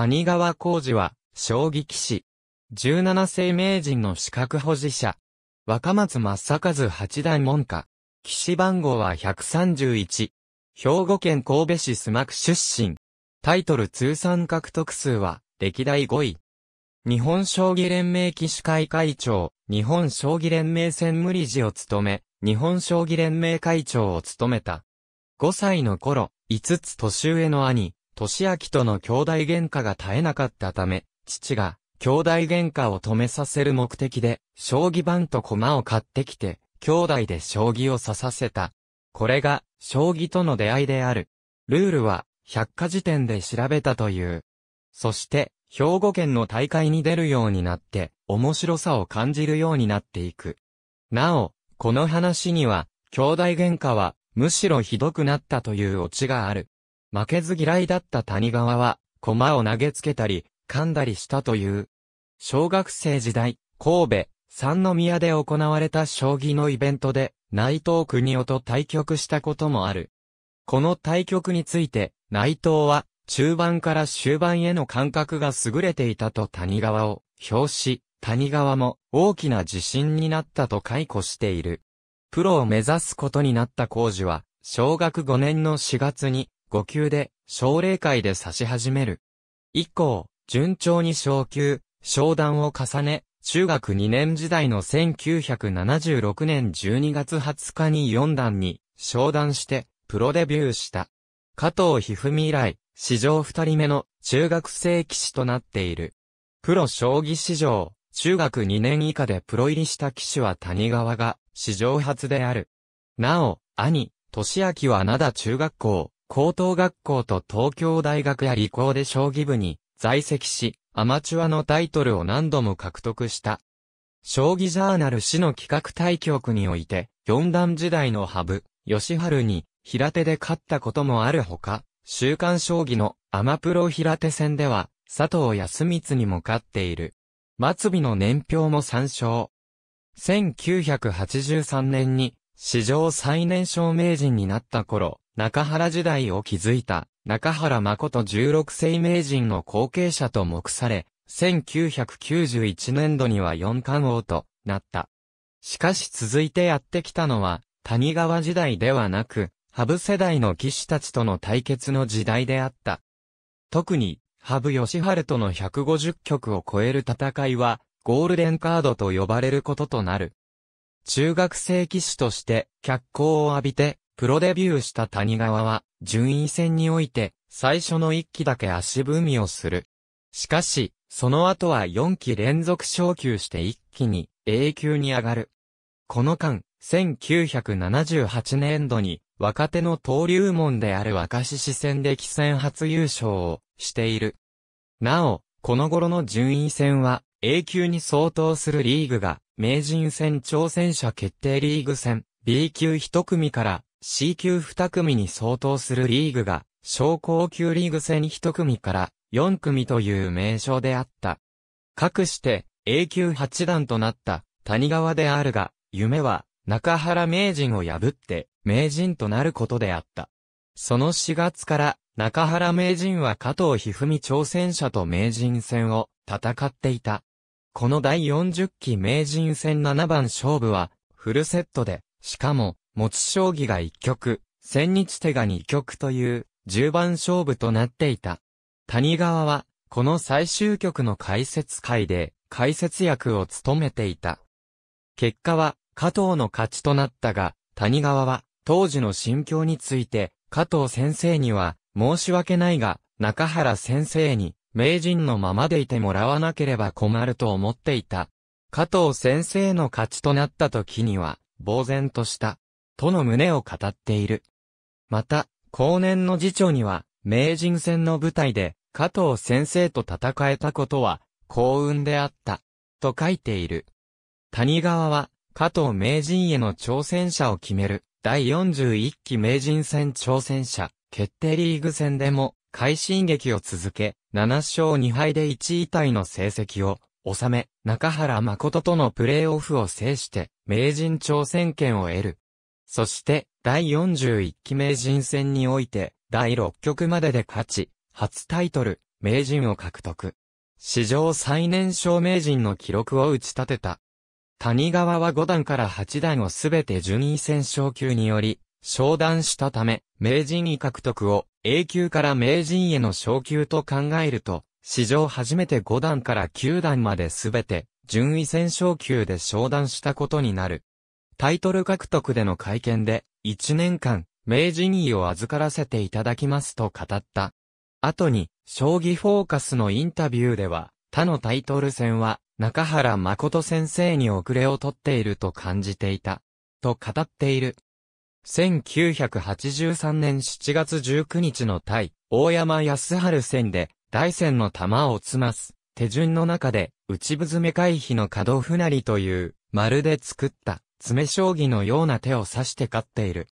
谷川浩二は、将棋棋士。17世名人の資格保持者。若松正和八段門下。騎士番号は131。兵庫県神戸市須磨区出身。タイトル通算獲得数は、歴代5位。日本将棋連盟騎士会会長、日本将棋連盟専務理事を務め、日本将棋連盟会長を務めた。5歳の頃、5つ年上の兄、俊明との兄弟喧嘩が絶えなかったため、父が、兄弟喧嘩を止めさせる目的で、将棋盤と駒を買ってきて、兄弟で将棋を指させた。これが、将棋との出会いである。ルールは、百科事典で調べたという。そして、兵庫県の大会に出るようになって、面白さを感じるようになっていく。なお、この話には、兄弟喧嘩は、むしろひどくなったというオチがある。負けず嫌いだった谷川は、駒を投げつけたり、噛んだりしたという。小学生時代、神戸、三宮で行われた将棋のイベントで、内藤国夫と対局したこともある。この対局について、内藤は、中盤から終盤への感覚が優れていたと谷川を表し、谷川も大きな自信になったと解雇している。プロを目指すことになった工事は、小学5年の4月に5級で、奨励会で指し始める。以降、順調に昇級、昇段を重ね、中学2年時代の1976年12月20日に4段に昇段してプロデビューした。加藤一二三以来、史上2人目の中学生騎士となっている。プロ将棋史上、中学2年以下でプロ入りした騎士は谷川が史上初である。なお、兄、俊明は灘中学校、高等学校と東京大学や理工で将棋部に在籍し、アマチュアのタイトルを何度も獲得した。将棋ジャーナル市の企画対局において、四段時代のハブ、吉春に平手で勝ったこともあるほか、週刊将棋のアマプロ平手戦では、佐藤康光にも勝っている。末尾の年表も参照。1983年に史上最年少名人になった頃、中原時代を築いた中原誠16世名人の後継者と目され、1991年度には四冠王となった。しかし続いてやってきたのは、谷川時代ではなく、ハブ世代の騎士たちとの対決の時代であった。特に、ハブ吉原との150局を超える戦いは、ゴールデンカードと呼ばれることとなる。中学生騎士として、脚光を浴びて、プロデビューした谷川は、順位戦において、最初の1期だけ足踏みをする。しかし、その後は4期連続昇級して1期に A 級に上がる。この間、1978年度に若手の登竜門である若獅子戦で棋戦初優勝をしている。なお、この頃の順位戦は A 級に相当するリーグが名人戦挑戦者決定リーグ戦 B 級一組から C 級2組に相当するリーグが、小高級リーグ戦1組から4組という名称であった。かくして、A 級8段となった谷川であるが、夢は中原名人を破って名人となることであった。その4月から中原名人は加藤一二三挑戦者と名人戦を戦っていた。この第40期名人戦7番勝負はフルセットで、しかも持ち将棋が1局、千日手が2局という10番勝負となっていた。谷川は、この最終局の解説会で解説役を務めていた。結果は、加藤の勝ちとなったが、谷川は、当時の心境について、加藤先生には、申し訳ないが、中原先生に、名人のままでいてもらわなければ困ると思っていた。加藤先生の勝ちとなった時には、呆然とした。との胸を語っている。また、後年の次長には、名人戦の舞台で、加藤先生と戦えたことは、幸運であった、と書いている。谷川は、加藤名人への挑戦者を決める、第41期名人戦挑戦者、決定リーグ戦でも、快進撃を続け、7勝2敗で1位タイの成績を、収め、中原誠とのプレーオフを制して、名人挑戦権を得る。そして、第41期名人戦において、第6局までで勝ち、初タイトル、名人を獲得。史上最年少名人の記録を打ち立てた。谷川は5段から8段をすべて順位戦昇級により、昇段したため、名人位獲得を A 級から名人への昇級と考えると、史上初めて5段から9段まで全て、順位戦昇級で昇段したことになる。タイトル獲得での会見で、1年間、名人位を預からせていただきますと語った。後に、将棋フォーカスのインタビューでは、他のタイトル戦は、中原誠先生に遅れをとっていると感じていた。と語っている。1983年7月19日の対、大山康春戦で、大戦の弾を詰ます、手順の中で、内部詰め回避の角船不りという、まるで作った。爪将棋のような手を指して勝っている。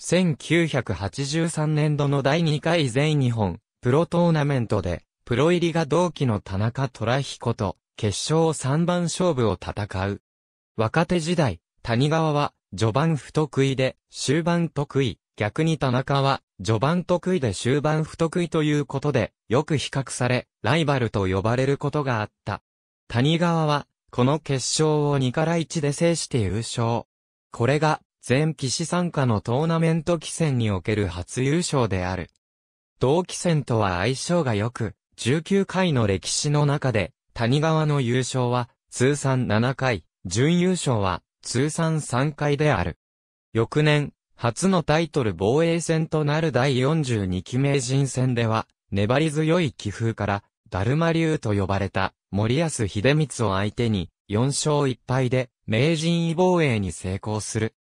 1983年度の第2回全日本プロトーナメントで、プロ入りが同期の田中虎彦と、決勝3番勝負を戦う。若手時代、谷川は、序盤不得意で、終盤得意。逆に田中は、序盤得意で終盤不得意ということで、よく比較され、ライバルと呼ばれることがあった。谷川は、この決勝を2から1で制して優勝。これが、全騎士参加のトーナメント棋戦における初優勝である。同棋戦とは相性が良く、19回の歴史の中で、谷川の優勝は、通算7回、準優勝は、通算3回である。翌年、初のタイトル防衛戦となる第42期名人戦では、粘り強い棋風から、ダルマ流と呼ばれた、森保秀光を相手に、4勝1敗で、名人位防衛に成功する。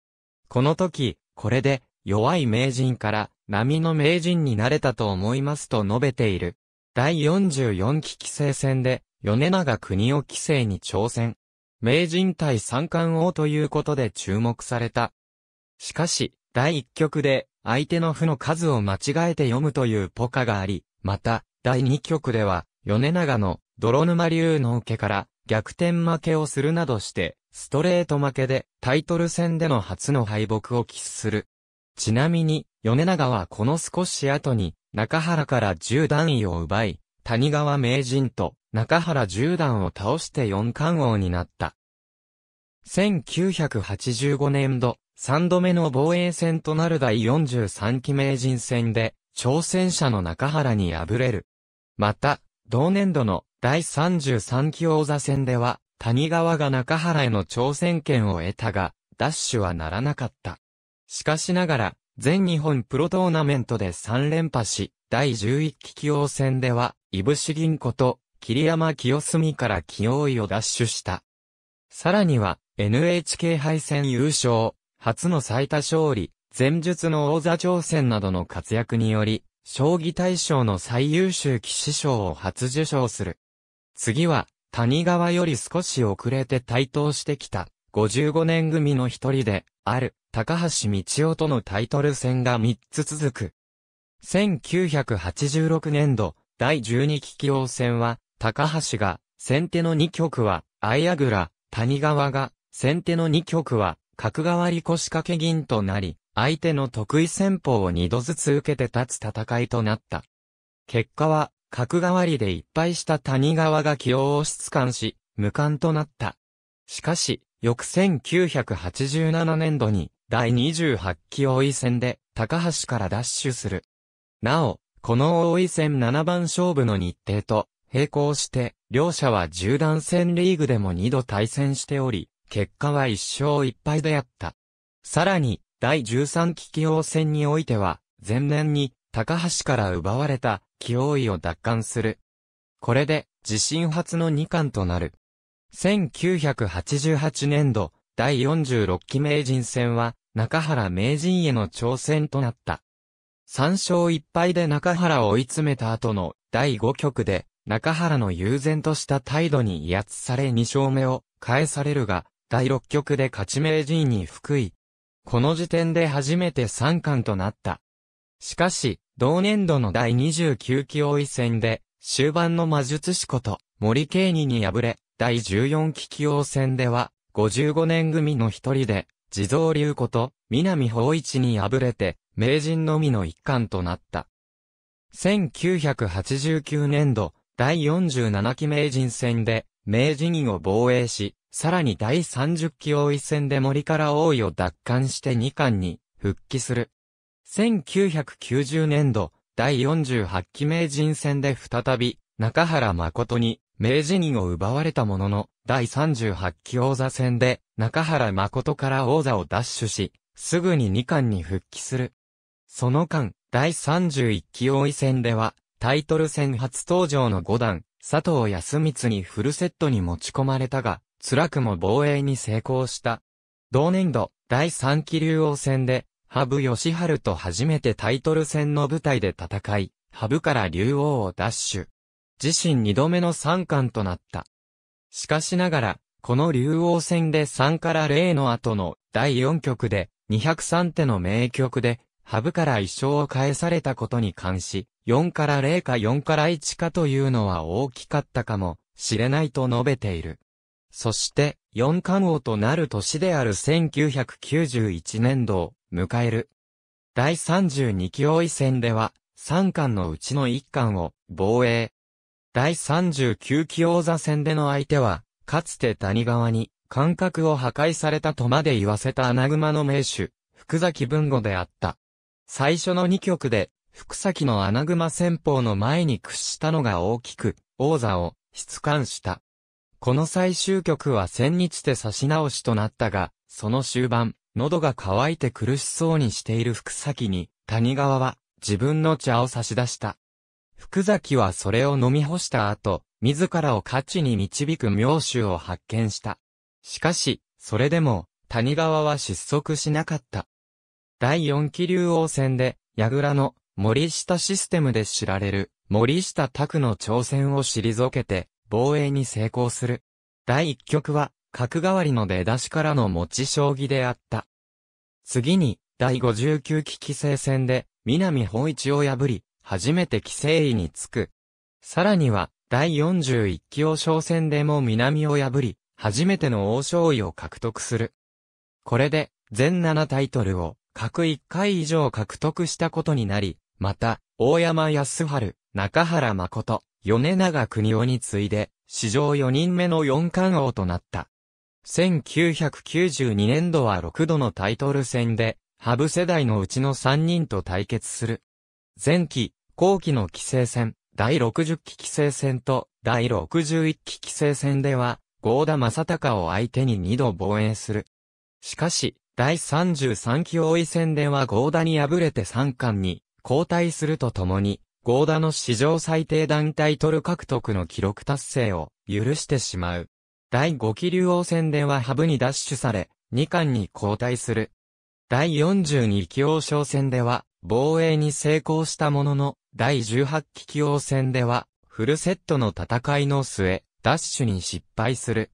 この時、これで、弱い名人から、波の名人になれたと思いますと述べている。第44期棋聖戦で、米長国を棋聖に挑戦。名人対三冠王ということで注目された。しかし、第1局で、相手の負の数を間違えて読むというポカがあり、また、第2局では、米長の泥沼流の受けから逆転負けをするなどして、ストレート負けでタイトル戦での初の敗北を喫する。ちなみに、米長はこの少し後に、中原から10段位を奪い、谷川名人と中原10段を倒して四冠王になった。1985年度、3度目の防衛戦となる第43期名人戦で、挑戦者の中原に敗れる。また、同年度の第33期王座戦では、谷川が中原への挑戦権を得たが、ダッシュはならなかった。しかしながら、全日本プロトーナメントで3連覇し、第11期起用戦では、いぶし銀子と、桐山清澄から起用位をダッシュした。さらには、NHK 敗戦優勝、初の最多勝利、前述の王座挑戦などの活躍により、将棋大賞の最優秀騎士賞を初受賞する。次は、谷川より少し遅れて台頭してきた、55年組の一人で、ある、高橋道夫とのタイトル戦が3つ続く。1986年度、第12期棋王戦は、高橋が、先手の2局は、相矢倉、谷川が、先手の2局は、角換わり腰掛け銀となり、相手の得意戦法を二度ずつ受けて立つ戦いとなった。結果は、角代わりでいっぱいした谷川が起用を失感し、無冠となった。しかし、翌1987年度に、第28期王位戦で、高橋から奪取する。なお、この王位戦7番勝負の日程と、並行して、両者は十段戦リーグでも2度対戦しており、結果は1勝1敗であった。さらに、第13期棋王戦においては、前年に高橋から奪われた棋王位を奪還する。これで自身初の2冠となる。1988年度、第46期名人戦は、中原名人への挑戦となった。3勝1敗で中原を追い詰めた後の第5局で、中原の悠然とした態度に威圧され2勝目を返されるが、第6局で勝ち名人に福井、この時点で初めて三冠となった。しかし、同年度の第29期王位戦で、終盤の魔術師こと森慶二に敗れ、第14期棋王戦では、55年組の一人で、地蔵流こと南法一に敗れて、名人のみの一冠となった。1989年度、第47期名人戦で、名人位を防衛し、さらに第30期王位戦で森から王位を奪還して2冠に復帰する。1990年度、第48期名人戦で再び、中原誠に名人位を奪われたものの、第38期王座戦で、中原誠から王座を奪取し、すぐに2冠に復帰する。その間、第31期王位戦では、タイトル戦初登場の5段、佐藤康光にフルセットに持ち込まれたが、辛くも防衛に成功した。同年度、第3期竜王戦で、羽生義治と初めてタイトル戦の舞台で戦い、ハブから竜王を奪取。自身2度目の三冠となった。しかしながら、この竜王戦で3から0の後の第4局で203手の名局で、ハブから一生を返されたことに関し、4から0か4から1かというのは大きかったかもしれないと述べている。そして、四冠王となる年である1991年度を迎える。第32期王位戦では、三冠のうちの一冠を防衛。第39期王座戦での相手は、かつて谷川に感覚を破壊されたとまで言わせた穴熊の名手、福崎文吾であった。最初の2局で、福崎の穴熊戦法の前に屈したのが大きく、王座を質感した。この最終局は千日手差し直しとなったが、その終盤、喉が渇いて苦しそうにしている福崎に、谷川は自分の茶を差し出した。福崎はそれを飲み干した後、自らを価値に導く妙手を発見した。しかし、それでも、谷川は失速しなかった。第4期竜王戦で、矢倉の森下システムで知られる森下拓の挑戦を退けて、防衛に成功する。第一局は、角代わりの出だしからの持ち将棋であった。次に、第59期棋聖戦で、南本一を破り、初めて棋聖位につく。さらには、第41期王将戦でも南を破り、初めての王将位を獲得する。これで、全7タイトルを、各1回以上獲得したことになり、また、大山康春、中原誠、米長国夫に次いで、史上4人目の四冠王となった。1992年度は6度のタイトル戦で、ハブ世代のうちの3人と対決する。前期、後期の規制戦、第60期規制戦と、第61期規制戦では、郷田正隆を相手に2度防衛する。しかし、第33期王位戦では郷田に敗れて3冠に、交代するとともに、ゴーダの史上最低団体トル獲得の記録達成を許してしまう。第5期竜王戦ではハブに奪取され、2冠に交代する。第42期王将戦では、防衛に成功したものの、第18期棋王戦では、フルセットの戦いの末、ダッシュに失敗する。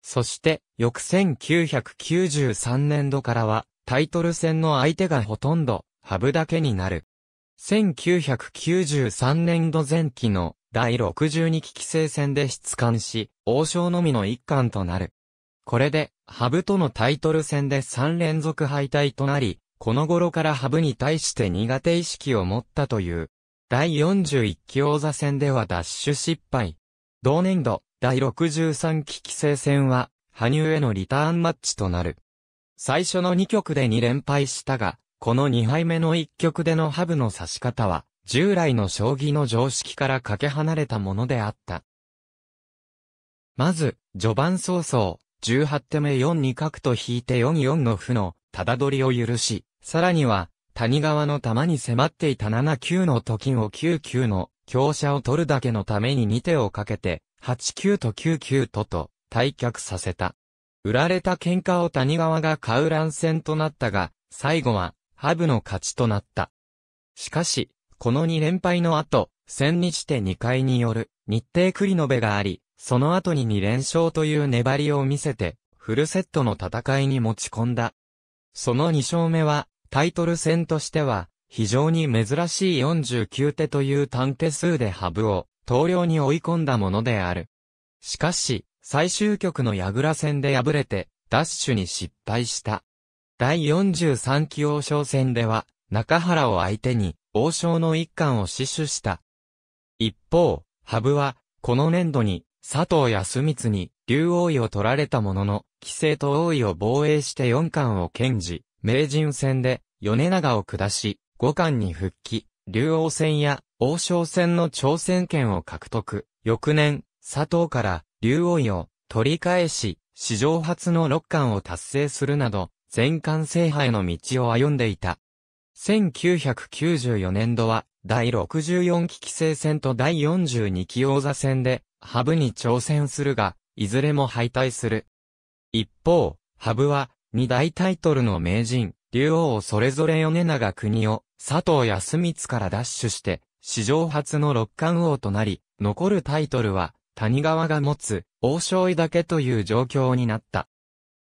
そして、翌1993年度からは、タイトル戦の相手がほとんど、ハブだけになる。1993年度前期の第62期規制戦で出艦し、王将のみの一巻となる。これで、ハブとのタイトル戦で3連続敗退となり、この頃からハブに対して苦手意識を持ったという。第41期王座戦ではダッシュ失敗。同年度、第63期規制戦は、羽生へのリターンマッチとなる。最初の2局で2連敗したが、この2杯目の一局でのハブの指し方は、従来の将棋の常識からかけ離れたものであった。まず、序盤早々、18手目4に角と引いて4四の負の、ただ取りを許し、さらには、谷川の玉に迫っていた7九のと金を9九の、強者を取るだけのために2手をかけて、8九と9九とと、退却させた。売られた喧嘩を谷川が買う乱戦となったが、最後は、ハブの勝ちとなった。しかし、この2連敗の後、千日手2回による日程栗延があり、その後に2連勝という粘りを見せて、フルセットの戦いに持ち込んだ。その2勝目は、タイトル戦としては、非常に珍しい49手という単手数でハブを、投了に追い込んだものである。しかし、最終局の矢倉戦で敗れて、ダッシュに失敗した。第43期王将戦では、中原を相手に、王将の一貫を死守した。一方、羽生は、この年度に、佐藤康光に、竜王位を取られたものの、規制と王位を防衛して四冠を堅持、名人戦で、米長を下し、五冠に復帰、竜王戦や王将戦の挑戦権を獲得。翌年、佐藤から竜王位を取り返し、史上初の六冠を達成するなど、全冠制覇への道を歩んでいた。1994年度は、第64期規制戦と第42期王座戦で、ハブに挑戦するが、いずれも敗退する。一方、ハブは、二大タイトルの名人、竜王をそれぞれ米長国を、佐藤康光から奪取して、史上初の六冠王となり、残るタイトルは、谷川が持つ、王将位だけという状況になった。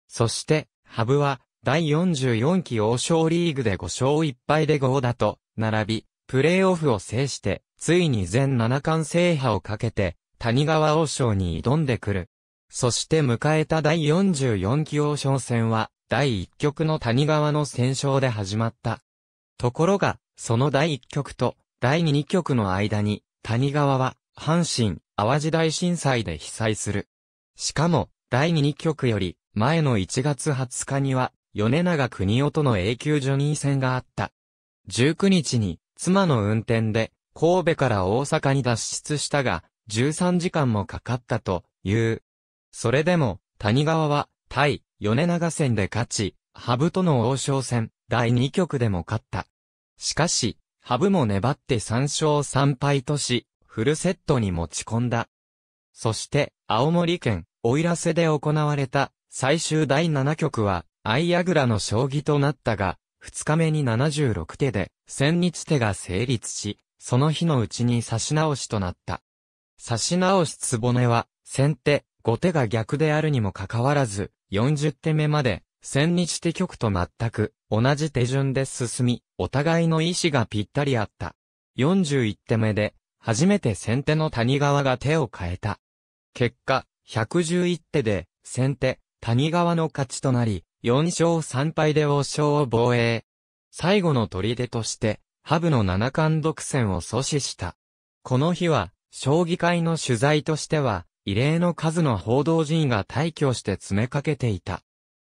そして、ハブは、第44期王将リーグで5勝1敗で5打と、並び、プレーオフを制して、ついに全7冠制覇をかけて、谷川王将に挑んでくる。そして迎えた第44期王将戦は、第1局の谷川の戦勝で始まった。ところが、その第1局と第2局の間に、谷川は、阪神、淡路大震災で被災する。しかも、第2局より、前の1月20日には、米長国夫との永久ジョニー戦があった。19日に、妻の運転で、神戸から大阪に脱出したが、13時間もかかったという。それでも、谷川は、対、米長戦で勝ち、ハブとの王将戦、第2局でも勝った。しかし、ハブも粘って3勝3敗とし、フルセットに持ち込んだ。そして、青森県、奥入らせで行われた、最終第7局は、アイアグラの将棋となったが、2日目に76手で、千日手が成立し、その日のうちに差し直しとなった。差し直しつぼねは、先手、後手が逆であるにもかかわらず、40手目まで、千日手局と全く同じ手順で進み、お互いの意思がぴったりあった。41手目で、初めて先手の谷川が手を変えた。結果、111手で、先手、谷川の勝ちとなり、4勝3敗で王将を防衛。最後の砦として、ハブの七冠独占を阻止した。この日は、将棋界の取材としては、異例の数の報道陣が退去して詰めかけていた。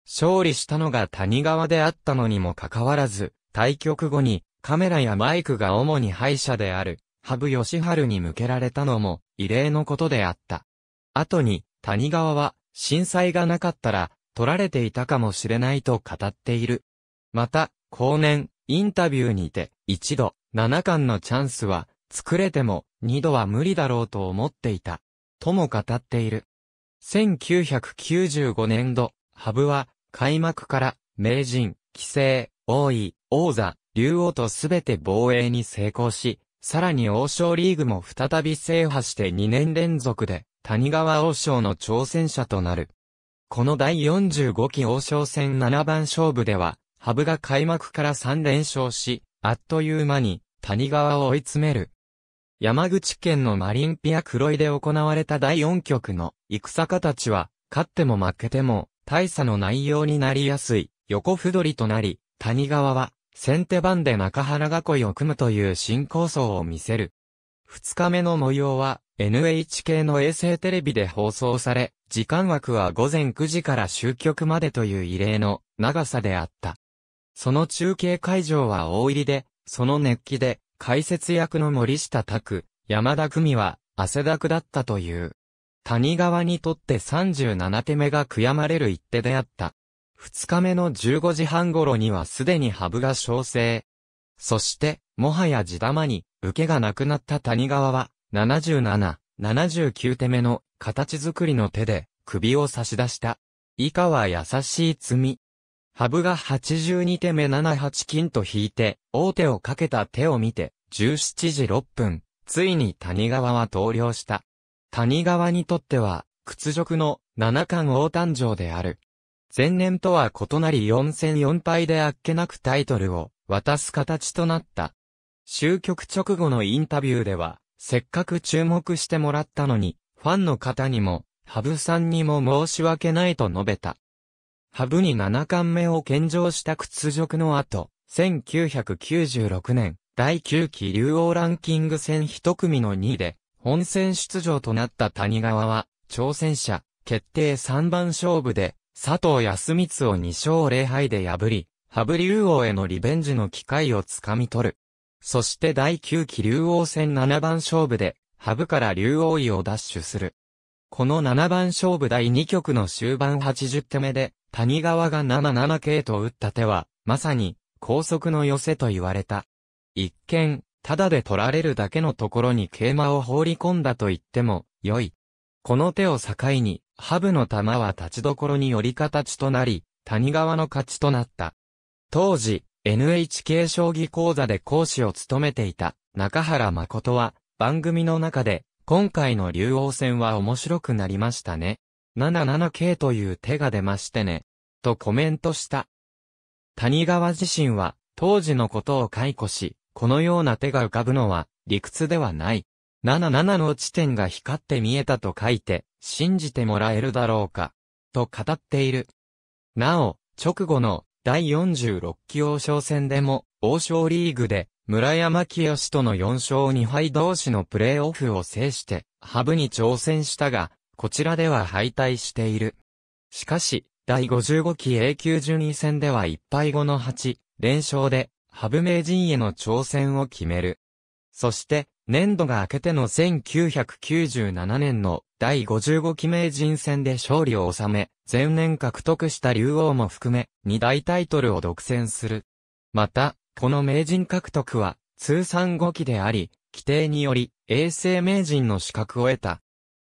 勝利したのが谷川であったのにもかかわらず、対局後にカメラやマイクが主に敗者である、ハブ吉春に向けられたのも異例のことであった。後に、谷川は、震災がなかったら、取られていたかもしれないと語っている。また、後年、インタビューにて、一度、七巻のチャンスは、作れても、二度は無理だろうと思っていた。とも語っている。1995年度、ハブは、開幕から、名人、棋聖、王位、王座、竜王とすべて防衛に成功し、さらに王将リーグも再び制覇して2年連続で、谷川王将の挑戦者となる。この第45期王将戦七番勝負では、ハブが開幕から3連勝し、あっという間に谷川を追い詰める。山口県のマリンピア黒井で行われた第4局の戦家たちは、勝っても負けても大差の内容になりやすい横歩取りとなり、谷川は先手番で中原囲いを組むという新構想を見せる。2日目の模様は NHK の衛星テレビで放送され、時間枠は午前9時から終局までという異例の長さであった。その中継会場は大入りで、その熱気で、解説役の森下拓、山田組は汗だくだったという。谷川にとって37手目が悔やまれる一手であった。二日目の15時半頃にはすでにハブが小生。そして、もはや地玉に、受けがなくなった谷川は、77、79手目の形作りの手で首を差し出した。以下は優しい積み。ブが82手目7八金と引いて、王手をかけた手を見て、17時6分、ついに谷川は投了した。谷川にとっては、屈辱の七冠王誕生である。前年とは異なり4戦4敗であっけなくタイトルを渡す形となった。終局直後のインタビューでは、せっかく注目してもらったのに、ファンの方にも、ハブさんにも申し訳ないと述べた。ハブに七冠目を献上した屈辱の後、1996年、第9期竜王ランキング戦一組の2位で、本戦出場となった谷川は、挑戦者、決定3番勝負で、佐藤康光を2勝0敗で破り、ハブ竜王へのリベンジの機会をつかみ取る。そして第9期竜王戦七番勝負で、ハブから竜王位を奪取する。この七番勝負第2局の終盤80手目で、谷川が77系と打った手は、まさに、高速の寄せと言われた。一見、ただで取られるだけのところに桂馬を放り込んだと言っても、良い。この手を境に、ハブの玉は立ちどころにより形となり、谷川の勝ちとなった。当時、NHK 将棋講座で講師を務めていた中原誠は番組の中で今回の竜王戦は面白くなりましたね。77K という手が出ましてね。とコメントした。谷川自身は当時のことを解雇し、このような手が浮かぶのは理屈ではない。77の地点が光って見えたと書いて、信じてもらえるだろうか、と語っている。なお、直後の第46期王将戦でも、王将リーグで、村山清との4勝2敗同士のプレーオフを制して、ハブに挑戦したが、こちらでは敗退している。しかし、第55期 A 級順位戦では1敗後の8連勝で、ハブ名人への挑戦を決める。そして、年度が明けての1997年の第55期名人戦で勝利を収め、前年獲得した竜王も含め、二大タイトルを独占する。また、この名人獲得は、通算5期であり、規定により、永世名人の資格を得た。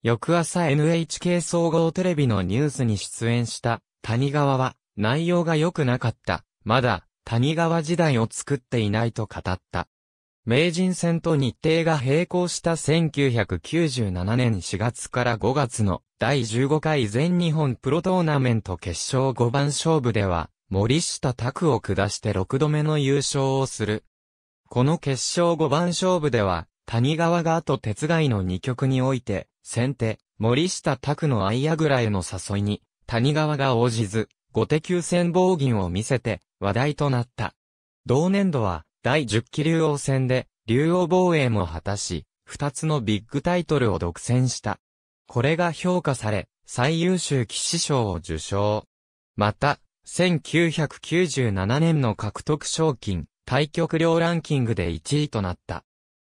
翌朝 NHK 総合テレビのニュースに出演した谷川は内容が良くなかった。まだ谷川時代を作っていないと語った。名人戦と日程が並行した1997年4月から5月の第15回全日本プロトーナメント決勝5番勝負では、森下拓を下して6度目の優勝をする。この決勝5番勝負では、谷川がと鉄外の2局において、先手、森下拓の相矢倉への誘いに、谷川が応じず、後手急戦防銀を見せて、話題となった。同年度は、第10期竜王戦で、竜王防衛も果たし、2つのビッグタイトルを独占した。これが評価され、最優秀騎士賞を受賞。また、1997年の獲得賞金、対局量ランキングで1位となった。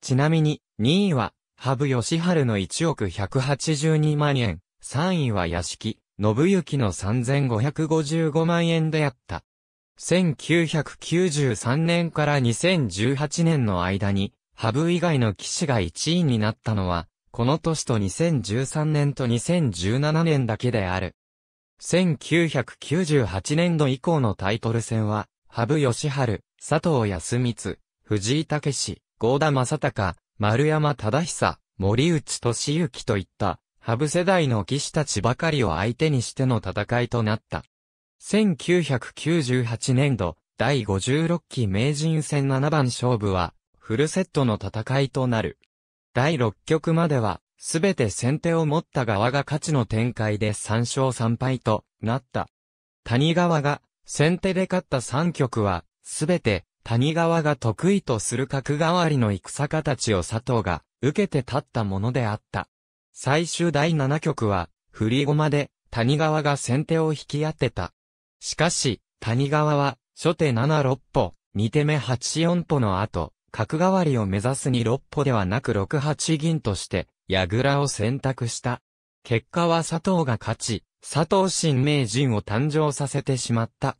ちなみに、2位は、羽生ハルの1億182万円、3位は屋敷、信行の3555万円であった。1993年から2018年の間に、ハブ以外の騎士が1位になったのは、この年と2013年と2017年だけである。1998年度以降のタイトル戦は、羽生義治、佐藤康光、藤井武史、郷田正隆、丸山忠久、森内俊之といった、羽生世代の騎士たちばかりを相手にしての戦いとなった。1998年度、第56期名人戦7番勝負は、フルセットの戦いとなる。第6局までは、すべて先手を持った側が勝ちの展開で3勝3敗となった。谷川が先手で勝った3局は、すべて谷川が得意とする角代わりの戦形を佐藤が受けて立ったものであった。最終第7局は、振り駒で谷川が先手を引き当てた。しかし、谷川は、初手7六歩、二手目8四歩の後、角代わりを目指すに六歩ではなく六八銀として、矢倉を選択した。結果は佐藤が勝ち、佐藤新名人を誕生させてしまった。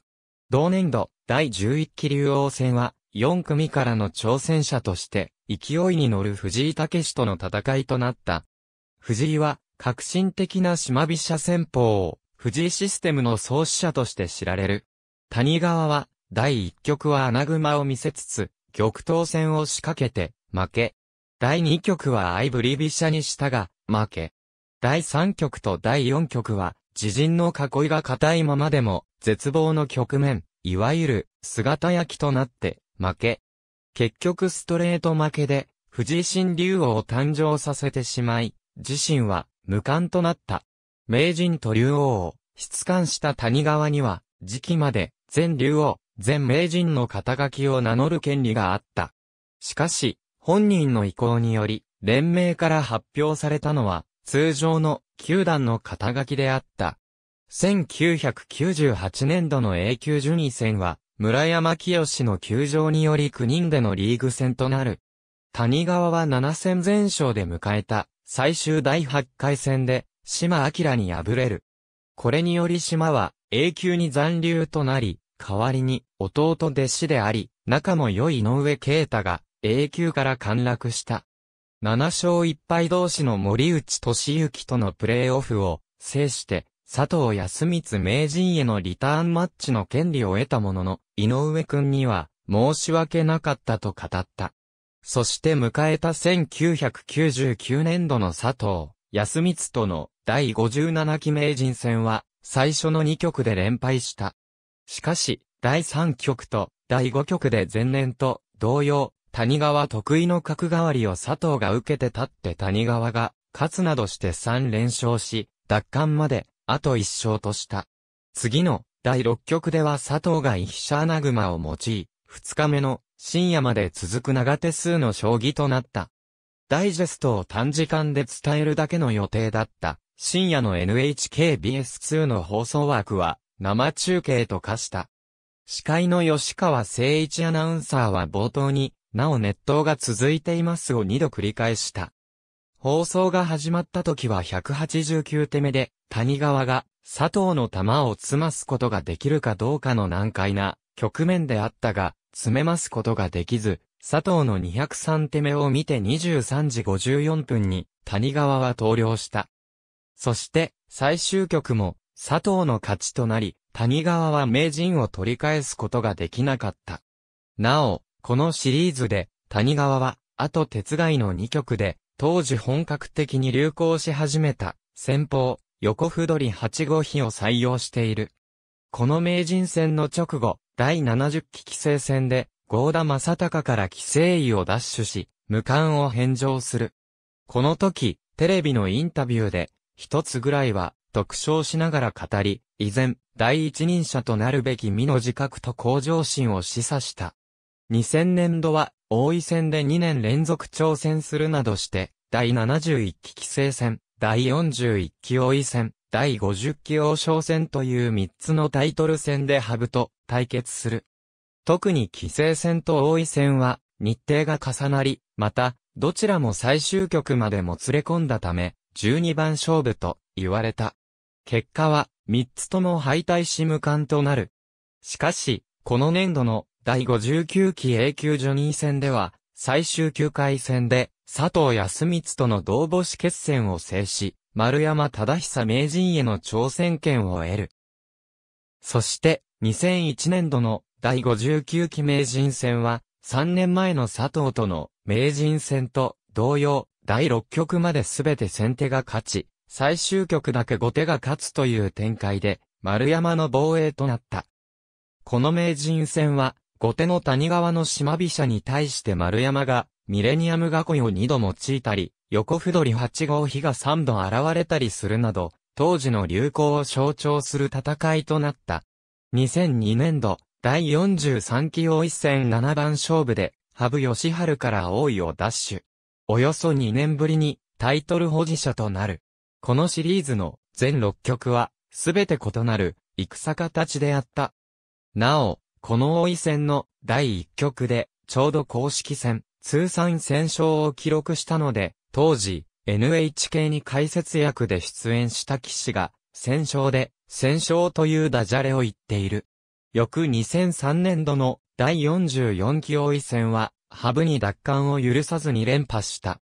同年度、第11期竜王戦は、4組からの挑戦者として、勢いに乗る藤井武との戦いとなった。藤井は、革新的な島飛車戦法を富士システムの創始者として知られる。谷川は、第1局は穴熊を見せつつ、玉頭戦を仕掛けて、負け。第2局は相振り飛車にしたが、負け。第3局と第4局は、自陣の囲いが固いままでも、絶望の局面、いわゆる、姿焼きとなって、負け。結局ストレート負けで、藤井新竜王を誕生させてしまい、自身は、無冠となった。名人と竜王を出官した谷川には、時期まで、全竜王、全名人の肩書きを名乗る権利があった。しかし、本人の意向により、連盟から発表されたのは、通常の球団の肩書きであった。1998年度の A 級順位戦は、村山清の球場により9人でのリーグ戦となる。谷川は7戦全勝で迎えた最終第8回戦で、島明に敗れる。これにより島は永久に残留となり、代わりに弟弟子であり、仲も良い井上啓太が永久から陥落した。7勝1敗同士の森内俊之とのプレーオフを制して、佐藤康光名人へのリターンマッチの権利を得たものの、井上くんには申し訳なかったと語った。そして迎えた1999年度の佐藤、康光との第57期名人戦は、最初の2局で連敗した。しかし、第3局と第5局で前年と同様、谷川得意の角替わりを佐藤が受けて立って谷川が勝つなどして3連勝し、奪還まであと1勝とした。次の第6局では佐藤が飛車穴熊を用い、2日目の深夜まで続く長手数の将棋となった。ダイジェストを短時間で伝えるだけの予定だった深夜の NHKBS2 の放送枠は生中継と化した。司会の吉川誠一アナウンサーは冒頭に、なお熱湯が続いていますを二度繰り返した。放送が始まった時は189手目で、谷川が佐藤の球を詰ますことができるかどうかの難解な局面であったが、詰めますことができず、佐藤の203手目を見て23時54分に谷川は投了した。そして、最終局も、佐藤の勝ちとなり、谷川は名人を取り返すことができなかった。なお、このシリーズで、谷川は、あと鉄外の2局で、当時本格的に流行し始めた、先方、横歩取り8号比を採用している。この名人戦の直後、第70期規制戦で、郷田正隆から規制位を奪取し、無冠を返上する。この時、テレビのインタビューで、一つぐらいは、特徴しながら語り、依然、第一人者となるべき身の自覚と向上心を示唆した。2000年度は、王位戦で2年連続挑戦するなどして、第71期棋聖戦、第41期王位戦、第50期王将戦という3つのタイトル戦でハブと対決する。特に棋聖戦と王位戦は、日程が重なり、また、どちらも最終局までもつれ込んだため、12番勝負と言われた。結果は3つとも敗退し無冠となる。しかし、この年度の第59期 A 級ジョニー戦では、最終9回戦で佐藤康光との同母子決戦を制し、丸山忠久名人への挑戦権を得る。そして、2001年度の第59期名人戦は、3年前の佐藤との名人戦と同様、第6局まで全て先手が勝ち、最終局だけ後手が勝つという展開で、丸山の防衛となった。この名人戦は、後手の谷川の島飛車に対して丸山が、ミレニアム囲いを2度用いたり、横歩取り8号飛が3度現れたりするなど、当時の流行を象徴する戦いとなった。2002年度、第43期王位戦七番勝負で、羽生義晴から王位を奪取。およそ2年ぶりにタイトル保持者となる。このシリーズの全6曲は、すべて異なる、戦形であった。なお、この王位戦の第1曲で、ちょうど公式戦、通算戦勝を記録したので、当時、NHK に解説役で出演した騎士が、戦勝で、戦勝というダジャレを言っている。翌2003年度の第44期王位戦は、ハブに奪還を許さずに連覇した。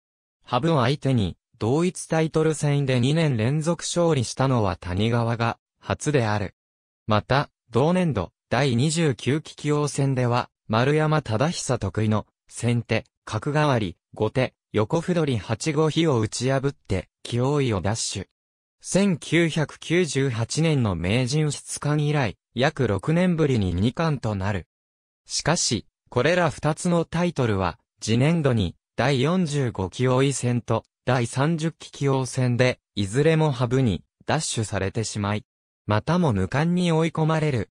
ハブを相手に、同一タイトル戦で2年連続勝利したのは谷川が、初である。また、同年度、第29期棋王戦では、丸山忠久得意の、先手、角換わり、後手、横歩取り8五比を打ち破って、棋王位を奪取。1998年の名人出冠以来、約6年ぶりに2冠となる。しかし、これら二つのタイトルは、次年度に、第45期王位戦と、第30期棋王戦で、いずれもハブに、ダッシュされてしまい、またも無冠に追い込まれる。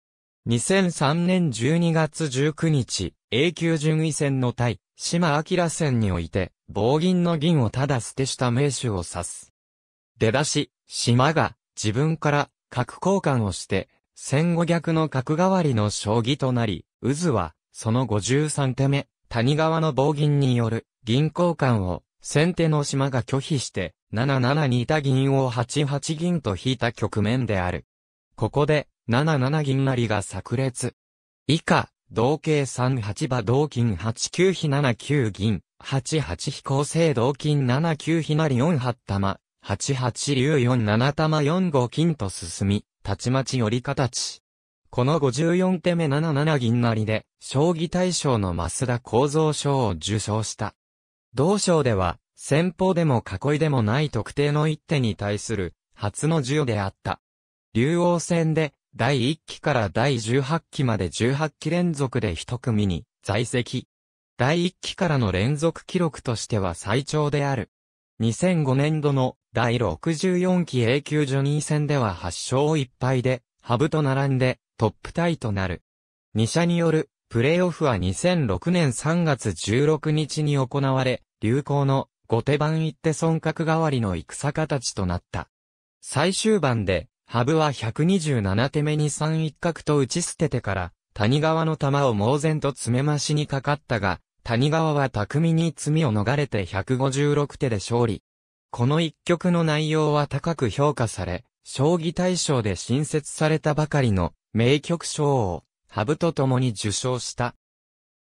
2003年12月19日、A 級順位戦の対、島明戦において、棒銀の銀をただ捨てした名手を指す。出だし、島が、自分から、角交換をして、戦後逆の角代わりの将棋となり、渦は、その53手目、谷川の棒銀による銀交換を先手の島が拒否して77にいた銀を88銀と引いた局面である。ここで77銀なりが炸裂。以下、同型38馬同金89比79銀、88飛行成同金79比り48玉、88竜47玉45金と進み、たちまち寄り形。この54手目77銀成で、将棋大賞の増田構造賞を受賞した。同賞では、先方でも囲いでもない特定の一手に対する、初の授与であった。竜王戦で、第1期から第18期まで18期連続で一組に在籍。第1期からの連続記録としては最長である。2005年度の第64期 A 級ジョニー戦では8勝1敗で、ハブと並んでトップタイとなる。2社によるプレイオフは2006年3月16日に行われ、流行の後手番一手損角代わりの戦形となった。最終盤で、ハブは127手目に3一角と打ち捨ててから、谷川の球を猛然と詰め増しにかかったが、谷川は巧みに詰みを逃れて156手で勝利。この一局の内容は高く評価され、将棋大賞で新設されたばかりの名曲賞を、ハブと共に受賞した。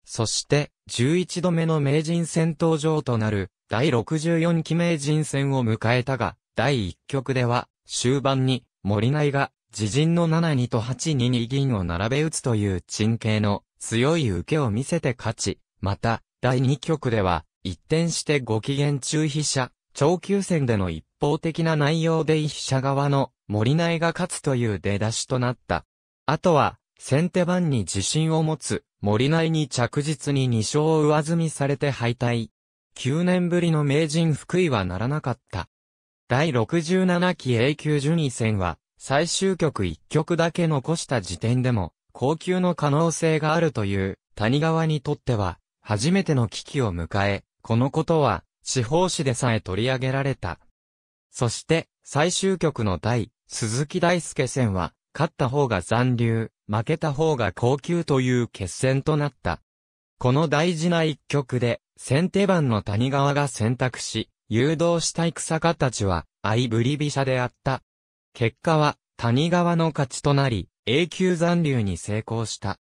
そして、11度目の名人戦登場となる、第64期名人戦を迎えたが、第1局では、終盤に、森内が、自陣の72と822に銀を並べ打つという陳形の強い受けを見せて勝ち、また、第2局では、一転してご機嫌中飛車、長級戦での一方的な内容で飛車側の森内が勝つという出だしとなった。あとは、先手番に自信を持つ、森内に着実に2勝を上積みされて敗退。9年ぶりの名人福井はならなかった。第67期 A 級順位戦は、最終局1局だけ残した時点でも、高級の可能性があるという、谷川にとっては、初めての危機を迎え、このことは、地方紙でさえ取り上げられた。そして、最終局の対、鈴木大介戦は、勝った方が残留、負けた方が高級という決戦となった。この大事な一局で、先手番の谷川が選択し、誘導した戦草たちは、相振り飛車であった。結果は、谷川の勝ちとなり、永久残留に成功した。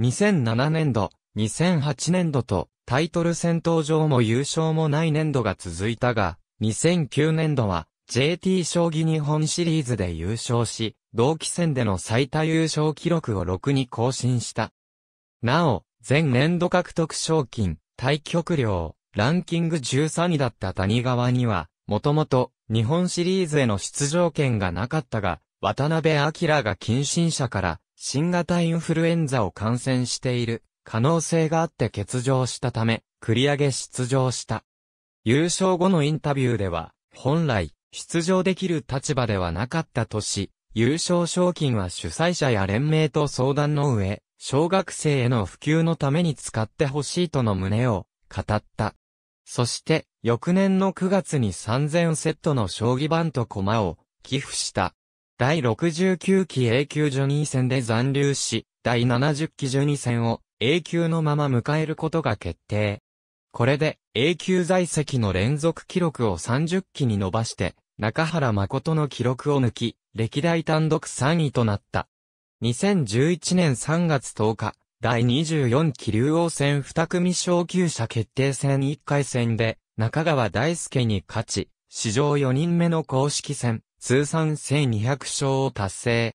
2007年度、2008年度と、タイトル戦闘上も優勝もない年度が続いたが、2009年度は、JT 将棋日本シリーズで優勝し、同期戦での最多優勝記録を6に更新した。なお、前年度獲得賞金、対局量、ランキング13位だった谷川には、もともと日本シリーズへの出場権がなかったが、渡辺明が近親者から新型インフルエンザを感染している可能性があって欠場したため、繰り上げ出場した。優勝後のインタビューでは、本来、出場できる立場ではなかった年、優勝賞金は主催者や連盟と相談の上、小学生への普及のために使ってほしいとの旨を語った。そして、翌年の9月に3000セットの将棋盤と駒を寄付した。第69期 A 級ジョニー戦で残留し、第70期ジョニー戦を A 級のまま迎えることが決定。これで A 級在籍の連続記録を30期に伸ばして、中原誠の記録を抜き、歴代単独3位となった。2011年3月10日、第24期竜王戦2組昇級者決定戦1回戦で、中川大輔に勝ち、史上4人目の公式戦、通算1200勝を達成。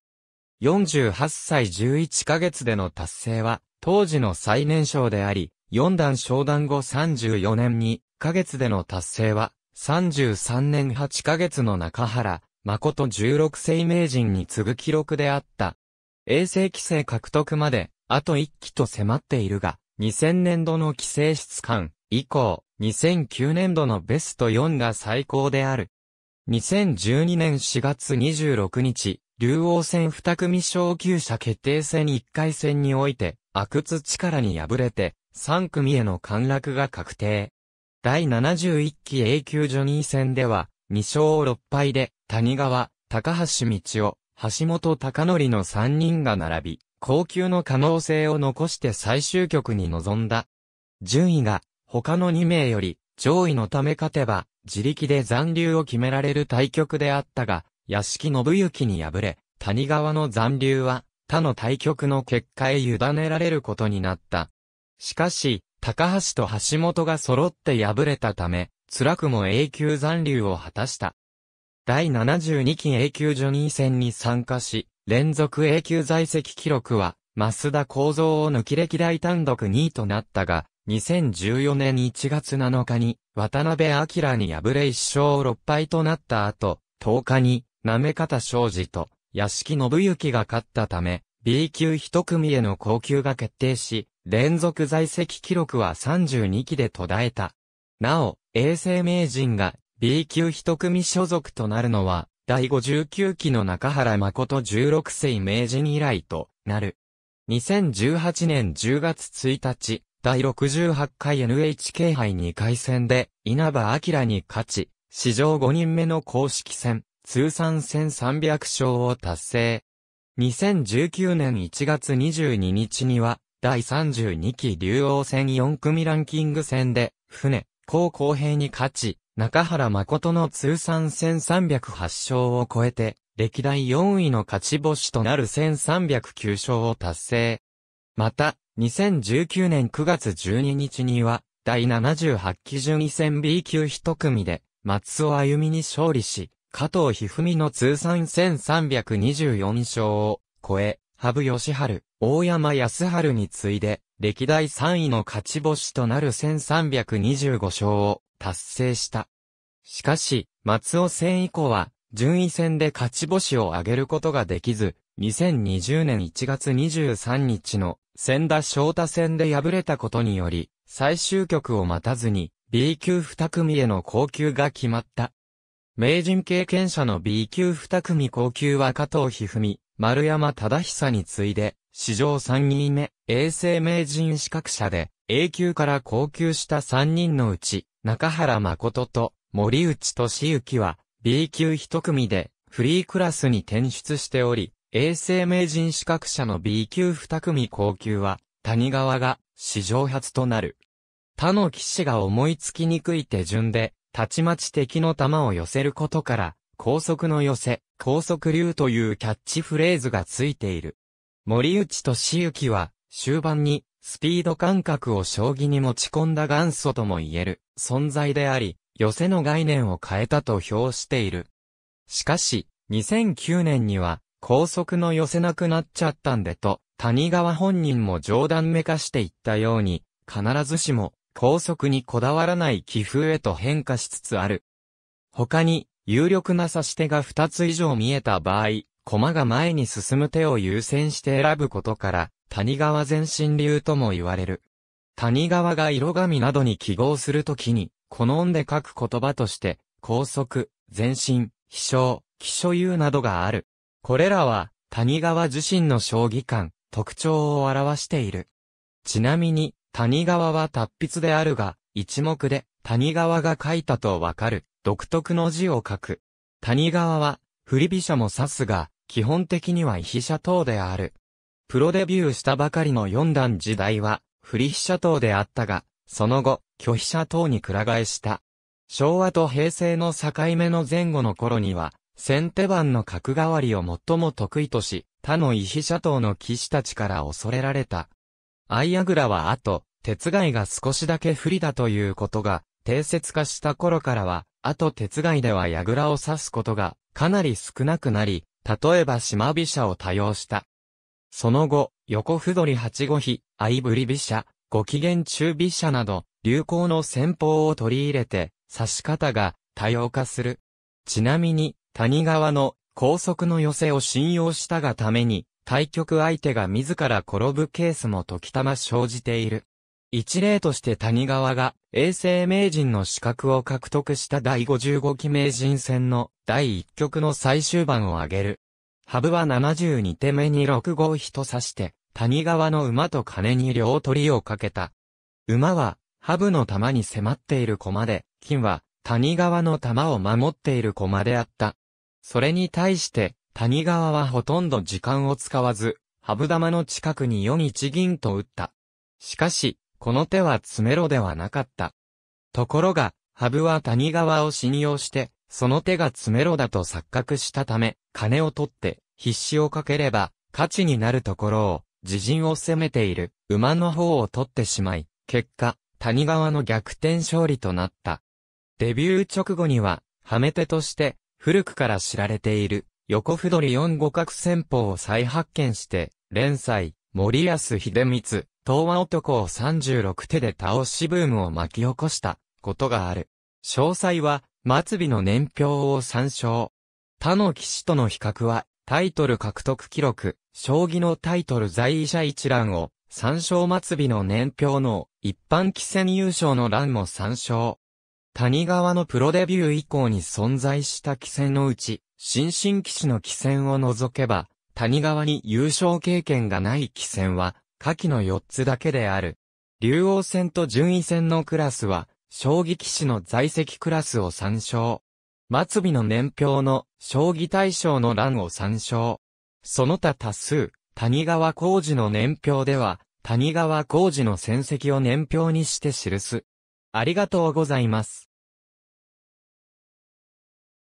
48歳11ヶ月での達成は、当時の最年少であり、4段昇段後34年に、ヶ月での達成は、33年8ヶ月の中原、誠16世名人に次ぐ記録であった。衛星規制獲得まで、あと1期と迫っているが、2000年度の規制室間以降、2009年度のベスト4が最高である。2012年4月26日、竜王戦二組昇級者決定戦1回戦において、阿久津力に敗れて、3組への陥落が確定。第71期 A 級ジョニー戦では、2勝6敗で、谷川、高橋道夫、橋本隆則の3人が並び、高級の可能性を残して最終局に臨んだ。順位が、他の2名より、上位のため勝てば、自力で残留を決められる対局であったが、屋敷信之に敗れ、谷川の残留は、他の対局の結果へ委ねられることになった。しかし、高橋と橋本が揃って敗れたため、辛くも A 級残留を果たした。第72期 A 級ジョニー戦に参加し、連続 A 級在籍記録は、増田構造を抜き歴代単独2位となったが、2014年1月7日に、渡辺明に敗れ1勝6敗となった後、10日に、め方昌司と、屋敷信之が勝ったため、B 級一組への降級が決定し、連続在籍記録は32期で途絶えた。なお、永世名人が B 級一組所属となるのは、第59期の中原誠16世名人以来となる。2018年10月1日、第68回 NHK 杯2回戦で稲葉明に勝ち、史上5人目の公式戦、通算1300勝を達成。2019年1月22日には、第32期竜王戦4組ランキング戦で、船、高公平に勝ち、中原誠の通算1308勝を超えて、歴代4位の勝ち星となる1309勝を達成。また、2019年9月12日には、第78期順位戦 B 級一組で、松尾歩美に勝利し、加藤一二三の通算1324勝を超え、羽生義晴、大山康春に次いで、歴代3位の勝ち星となる1325勝を達成した。しかし、松尾戦以降は、順位戦で勝ち星を挙げることができず、2020年1月23日の千田翔太戦で敗れたことにより、最終局を待たずに B 級2組への降級が決まった。名人経験者の B 級2組降級は加藤一二丸山忠久に次いで、史上3人目、永世名人資格者で、A 級から高級した3人のうち、中原誠と森内俊之は、B 級1組で、フリークラスに転出しており、永世名人資格者の B 級2組高級は、谷川が史上初となる。他の騎士が思いつきにくい手順で、たちまち敵の弾を寄せることから、高速の寄せ、高速流というキャッチフレーズがついている。森内俊幸は、終盤に、スピード感覚を将棋に持ち込んだ元祖とも言える存在であり、寄せの概念を変えたと評している。しかし、2009年には、高速の寄せなくなっちゃったんでと、谷川本人も冗談めかしていったように、必ずしも、高速にこだわらない気風へと変化しつつある。他に、有力な指し手が2つ以上見えた場合、駒が前に進む手を優先して選ぶことから、谷川前進流とも言われる。谷川が色紙などに記号するときに、好んで書く言葉として、高速、前進、飛翔、気所有などがある。これらは、谷川自身の将棋観、特徴を表している。ちなみに、谷川は達筆であるが、一目で、谷川が書いたとわかる。独特の字を書く。谷川は、振り飛車も指すが、基本的には飛車等である。プロデビューしたばかりの四段時代は、振り飛車等であったが、その後、拒飛車等にく替えした。昭和と平成の境目の前後の頃には、先手番の角換わりを最も得意とし、他の異飛車等の騎士たちから恐れられた。アイアグラは後、鉄害が少しだけ不利だということが、定説化した頃からは、あと鉄外では倉を刺すことがかなり少なくなり、例えば島飛車を多用した。その後、横歩取り八五飛、相振り飛車、ご機嫌中飛車など、流行の戦法を取り入れて、刺し方が多様化する。ちなみに、谷川の高速の寄せを信用したがために、対局相手が自ら転ぶケースも時たま生じている。一例として谷川が永世名人の資格を獲得した第55期名人戦の第1局の最終盤を挙げる。ハブは72手目に6号飛として、谷川の馬と金に両取りをかけた。馬は、ハブの玉に迫っている駒で、金は、谷川の玉を守っている駒であった。それに対して、谷川はほとんど時間を使わず、ハブ玉の近くに4一銀と打った。しかし、この手は詰めろではなかった。ところが、羽生は谷川を信用して、その手が詰めろだと錯覚したため、金を取って、必死をかければ、価値になるところを、自陣を攻めている、馬の方を取ってしまい、結果、谷川の逆転勝利となった。デビュー直後には、はめ手として、古くから知られている、横歩取り四五角戦法を再発見して、連載、森安秀光、東和男を36手で倒しブームを巻き起こしたことがある。詳細は、末尾の年表を参照。他の騎士との比較は、タイトル獲得記録、将棋のタイトル在位者一覧を、参照末尾の年表の一般棋戦優勝の欄も参照。谷川のプロデビュー以降に存在した棋戦のうち、新進棋士の棋戦を除けば、谷川に優勝経験がない棋戦は、下記の4つだけである。竜王戦と順位戦のクラスは、将棋棋士の在籍クラスを参照。末尾の年表の将棋大賞の欄を参照。その他多数、谷川浩二の年表では、谷川浩二の戦績を年表にして記す。ありがとうございます。